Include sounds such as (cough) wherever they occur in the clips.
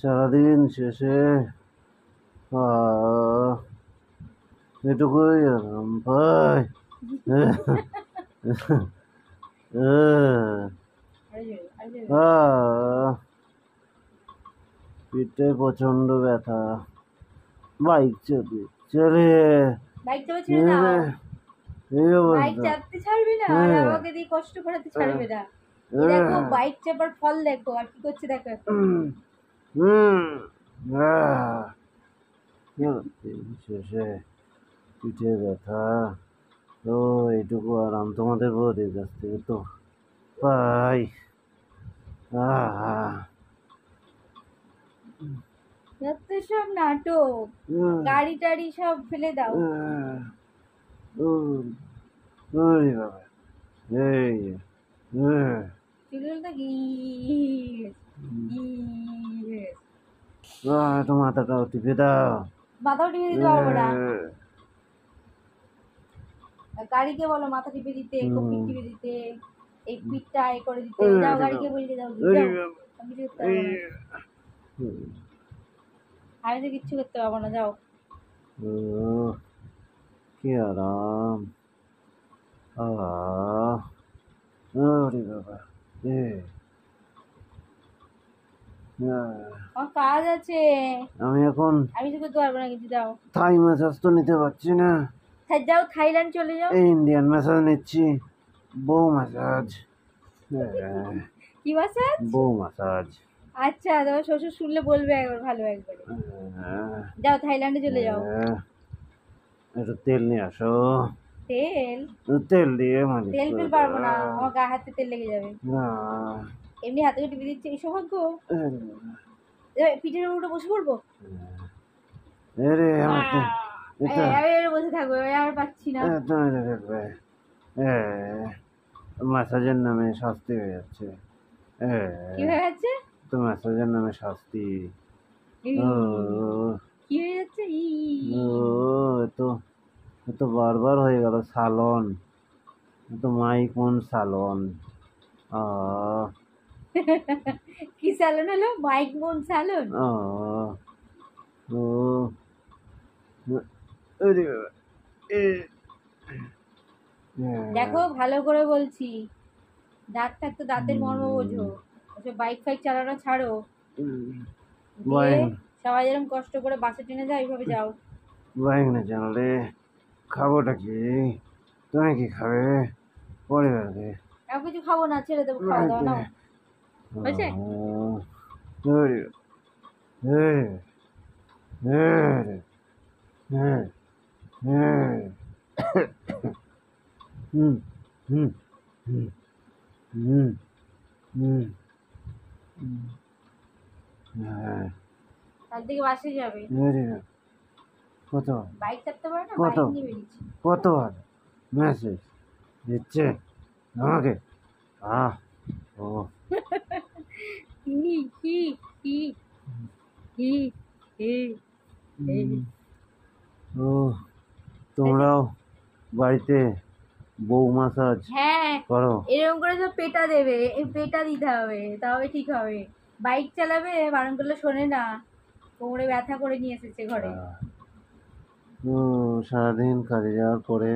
সারাদিন শেষে এটুকুই আরাম পাই পিঠে প্রচন্ড ব্যথা বাইক চলে চলে বাইক চাপা বাইক চাপতে না আর আমাকে দিয়ে কষ্ট করাতে ছাড়বে না দেখো বাইক চাপার ফল দেখো আর কি করছে দেখো হ্যাঁ। শেষে পিঠে ব্যথা তো এইটুকু আরাম তোমাদের বৌদির কাছ থেকে তো পাই যত সব নাটক গাড়ি টাড়ি সব ফেলে দাও ওরে হ্যাঁ, বাবা এই মাথাটাও টিপে দাও মাথাও টিপে দিতে পারবো না গাড়িকে বলো মাথা টিপে দিতে কপি টিপে দিতে এই পিঠটা এ করে দিতে যাও গাড়িকে বলে দাও আমি তো কিচ্ছু করতে পারবো না যাও কি আরাম বাবা কাজ আছে আমি এখন আমি করতে পারবো না কিছু দাও থাই তো নিতে পারছি না থাইল্যান্ড চলে যাও ইন্ডিয়ান নিচ্ছি আচ্ছা শ্বশুর শুনলে বলবে একবার ভালো একবার হ্যাঁ। যাও থাইল্যান্ডে চলে যাও হ্যাঁ। একটু তেল নিয়ে আসো তেল তেল দিয়ে মালিশ তেল ফেল পারবো না আমার গা হাতে তেল লেগে যাবে না এমনি হাতে টিপে দিচ্ছে এই সৌভাগ্য হ্যাঁ। পিঠের উপরে বসে পড়বো আরে হ্যাঁ। বসে থাকবো আর পাচ্ছি না তুমি দেখবে ম্যাসাজের নামে শাস্তি হয়ে যাচ্ছে কি হয়ে যাচ্ছে তো ম্যাসাজের নামে শাস্তি কি হয়ে যাচ্ছে ই তো তো বারবার হয়ে গেল সালন তো মাই কোন সালন (laughs) কি সালন হলো মাইক বোন সালন ও হ্যাঁ। দেখো ভালো করে বলছি দাঁত থাকতো দাঁতের মর্ম বোঝো আচ্ছা, বাইক ফাইক চালানো ছাড়ো সবাই যেরকম কষ্ট করে বাসে ট্রেনে যায় এইভাবে যাও বাইক না জানলে খাবোটা কি তুমি কি খাবে পরে বেড়াতে কিছু খাবো না ছেড়ে দেবো খাওয়া দাওয়া নাও হয়েছে হুম হুম হুম হুম হুম হুম হ্যাঁ বাসে যাবে কতবার কত কতবার মেসেজ দিচ্ছে আমাকে আহ ও ও তোমরাও বাড়িতে বউ মাসাজ হ্যাঁ করো এরকম করে তো পেটা দেবে পেটা দিতে হবে তাহলে ঠিক হবে বাইক চালাবে বারণ করলে শোনে না কোমরে ব্যথা করে নিয়ে এসেছে ঘরে সারাদিন কাজে যাওয়ার পরে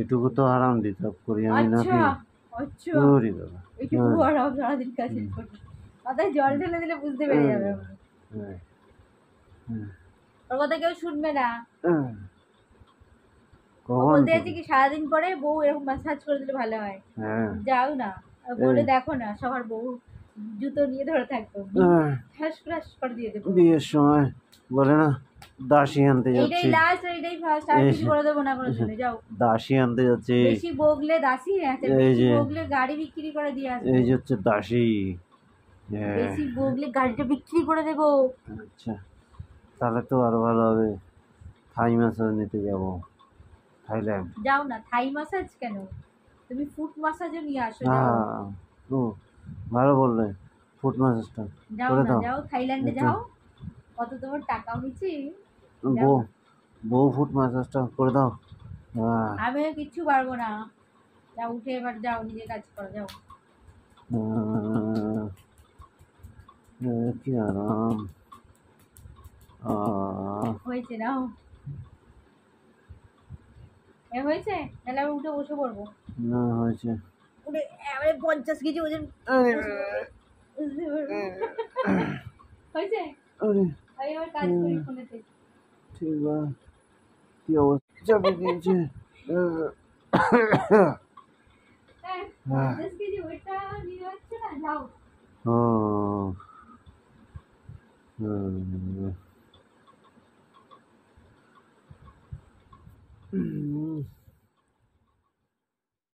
এটুকু তো আরাম দিতে করি আমি না আচ্ছা, আচ্ছা। হ্যাঁ। হ্যাঁ, হ্যাঁ। সারাদিন পরে বউ এরকম ম্যাসাজ করে দিলে ভালো হয় যাও না বলে দেখো না সবার বউ জুতো নিয়ে ধরে থাকতো করে দিয়ে দেবো বিয়ের সময় বলে না দাসী আনতে যাচ্ছি লাস্ট এইটাই ফার্স্ট আর কিছু করে দেব না যাও দাসী আনতে যাচ্ছি বেশি বগলে দাসী আছে বগলে গাড়ি বিক্রি করে দিয়ে আসবে এই হচ্ছে দাসী হ্যাঁ। বেশি বগলে গাড়িটা বিক্রি করে দেব আচ্ছা তাহলে তো আরো ভালো হবে থাই ম্যাসাজ নিতে যাব থাইল্যান্ড যাও না থাই ম্যাসাজ কেন তুমি ফুট ম্যাসাজও নিয়ে আসো হ্যাঁ ভালো বললে ফুট ম্যাসাজটা যাও না যাও থাইল্যান্ডে যাও কত তোমার টাকা হয়েছে বউ বউ ফুট মাসাজটা করে দাও আমি কিচ্ছু পারবো না যা উঠে এবার যাও নিজে কাজ করো যাও কি আরাম হয়েছে নাও এ হয়েছে তাহলে আমি উঠে বসে পড়বো না হয়েছে উঠে পঞ্চাশ কেজি ওজন হয়েছে কি অবস্থা বেরিয়েছে হুম